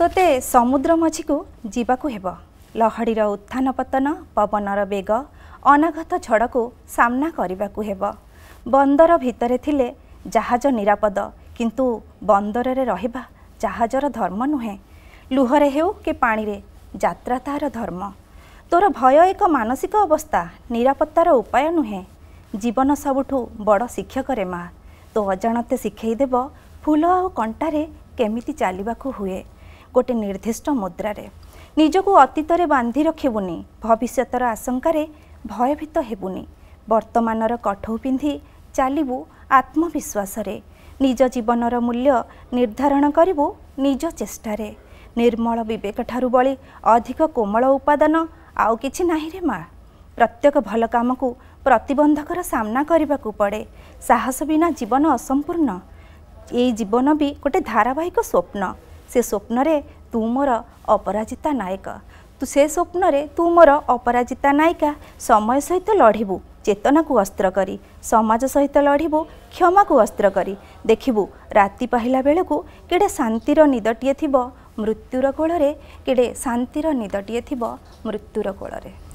ତୋତେ ସମୁଦ୍ର ମଝିକୁ ଯିବାକୁ ହେବ ଲହଡ଼ିର ଉତ୍ଥାନ ପତନ ପବନର ବେଗ ଅନାଘତ ଝଡ଼କୁ ସାମ୍ନା କରିବାକୁ ହେବ ବନ୍ଦର ଭିତରେ ଥିଲେ ଜାହାଜ ନିରାପଦ କିନ୍ତୁ ବନ୍ଦରରେ ରହିବା ଜାହାଜର ଧର୍ମ ନୁହେଁ ଲୁହରେ ହେଉ କି ପାଣିରେ ଯାତ୍ରା ତାହାର ଧର୍ମ ତୋର ଭୟ ଏକ ମାନସିକ ଅବସ୍ଥା ନିରାପତ୍ତାର ଉପାୟ ନୁହେଁ ଜୀବନ ସବୁଠୁ ବଡ଼ ଶିକ୍ଷକରେ ମା' ତୋ ଅଜାଣତେ ଶିଖେଇଦେବ ଫୁଲ ଆଉ କଣ୍ଟାରେ କେମିତି ଚାଲିବାକୁ ହୁଏ गोटे निर्दिष्ट निजको अतीतले बान्धि रेखि भविष्यत र आशङ्के भयभीत होु नि बर्तमान र कठो पिन्ध चालु आत्मविश्वास निज जीवन मूल्य निर्धारण गरु निज चेष्टमल बेक ठुलो अधिक कोमल उपादान आउँछ नै रे मा प्रत्येक भल कम प्रतीबन्धकर सामना पड़े साहस बिना जीवन असंपूर्ण ए जीवन वि गोटे धारावाहिक स्वप्न ସେ ସ୍ୱପ୍ନରେ ତୁ ମୋର ଅପରାଜିତା ନାୟକ ତୁ ସେ ସ୍ୱପ୍ନରେ ତୁ ମୋର ଅପରାଜିତା ନାୟିକା ସମୟ ସହିତ ଲଢ଼ିବୁ ଚେତନାକୁ ଅସ୍ତ୍ର କରି ସମାଜ ସହିତ ଲଢ଼ିବୁ କ୍ଷମାକୁ ଅସ୍ତ୍ର କରି ଦେଖିବୁ ରାତି ପାହିଲା ବେଳକୁ କେଡ଼େ ଶାନ୍ତିର ନିଦଟିଏ ଥିବ ମୃତ୍ୟୁର କୋଳରେ କେଡ଼େ ଶାନ୍ତିର ନିଦଟିଏ ଥିବ ମୃତ୍ୟୁର କୋଳରେ